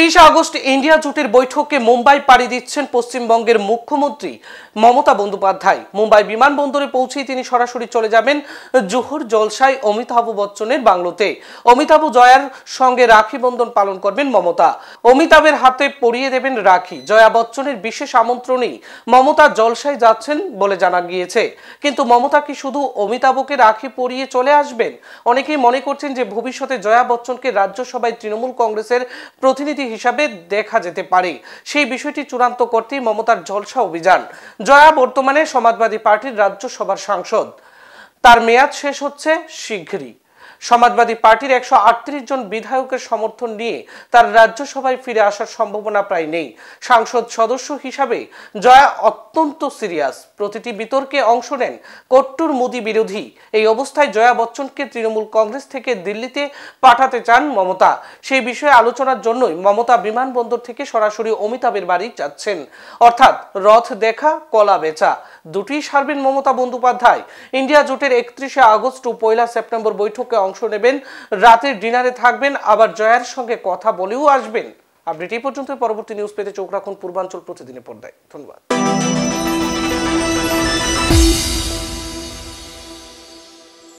ত্রিশ August India জোটের বৈঠকে মুম্বাই পাড়ি দিচ্ছেন পশ্চিমবঙ্গের মুখ্যমন্ত্রী মমতা বন্দ্যোপাধ্যায় মুম্বাই বিমানবন্দরে পৌঁছেই তিনি সরাসরি চলে যাবেন জোহর জলসায় অমিতাভ বচ্চনের বাংলোতে অমিতাভ জয়ার সঙ্গে রাখি বন্ধন পালন করবেন মমতা অমিতাভের হাতে পরিয়ে দেবেন রাখি জয়া বচ্চনের বিশেষ আমন্ত্রণেই মমতা জলসাই যাচ্ছেন বলে জানা গিয়েছে কিন্তু মমতা কি শুধু অমিতাভকে রাখি পরিয়ে চলে আসবেন অনেকেই মনে করছেন যে ভবিষ্যতে জয়া বচ্চনকে রাজ্যসভায় তৃণমূল কংগ্রেসের প্রতিনিধি হিসাবে দেখা যেতে পারে সেই বিষয়টি চূড়ান্ত করতেই মমতার জলসা অভিযান জয়া বর্তমানে সমাজবাদী পার্টির রাজ্যসভার সাংসদ তার মেয়াদ শেষ হচ্ছে শীঘ্রই সমাজবাদী পার্টির একশো জন বিধায়কের সমর্থন নিয়ে তার রাজ্যসভায় ফিরে আসার সম্ভাবনা প্রায় নেই সাংসদ সদস্য হিসাবে জয়া অত্যন্ত সিরিয়াস প্রতিটি বিতর্কে অংশ নেন কট্টুর মোদী বিরোধী এই অবস্থায় জয়া বচ্চনকে তৃণমূল কংগ্রেস থেকে দিল্লিতে পাঠাতে চান মমতা সেই বিষয়ে আলোচনার জন্যই মমতা বিমানবন্দর থেকে সরাসরি অমিতাভের বাড়ি যাচ্ছেন অর্থাৎ রথ দেখা কলা বেচা দুটি সার্বিন মমতা বন্দ্যোপাধ্যায় ইন্ডিয়া জোটের একত্রিশে আগস্ট ও পয়লা সেপ্টেম্বর বৈঠকে অংশ নেবেন রাতের ডিনারে থাকবেন আবার জয়ার সঙ্গে কথা বলেও আসবেন আপডেট এই পর্যন্ত পরবর্তী নিউজ পেতে চোখ রাখুন পূর্বাঞ্চল প্রতিদিনে পর্দায় ধন্যবাদ